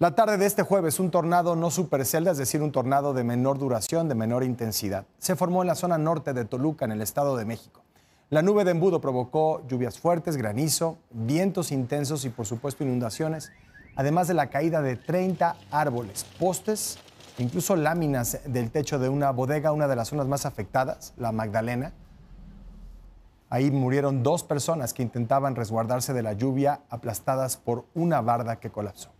La tarde de este jueves, un tornado no supercelda, es decir, un tornado de menor duración, de menor intensidad, se formó en la zona norte de Toluca, en el Estado de México. La nube de embudo provocó lluvias fuertes, granizo, vientos intensos y por supuesto inundaciones, además de la caída de 30 árboles, postes, incluso láminas del techo de una bodega, una de las zonas más afectadas, la Magdalena. Ahí murieron dos personas que intentaban resguardarse de la lluvia aplastadas por una barda que colapsó.